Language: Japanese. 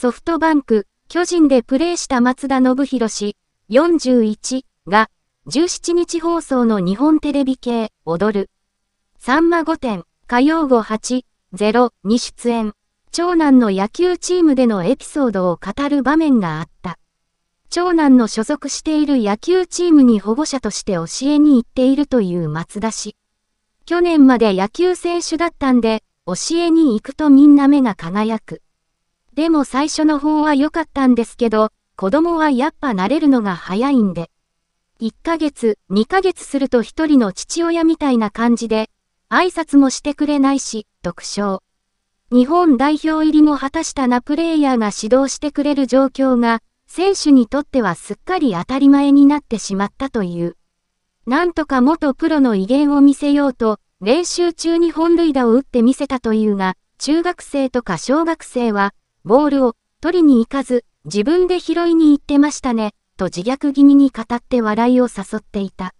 ソフトバンク、巨人でプレーした松田信弘氏、41が、17日放送の日本テレビ系、踊る。さんま5点、火曜午8、0に出演。長男の野球チームでのエピソードを語る場面があった。長男の所属している野球チームに保護者として教えに行っているという松田氏。去年まで野球選手だったんで、教えに行くとみんな目が輝く。でも最初の方は良かったんですけど、子供はやっぱ慣れるのが早いんで。1ヶ月、2ヶ月すると一人の父親みたいな感じで、挨拶もしてくれないし、特徴。日本代表入りも果たしたなプレイヤーが指導してくれる状況が、選手にとってはすっかり当たり前になってしまったという。なんとか元プロの威厳を見せようと、練習中に本塁打を打ってみせたというが、中学生とか小学生は、ボールを取りに行かず、自分で拾いに行ってましたね、と自虐気味に語って笑いを誘っていた。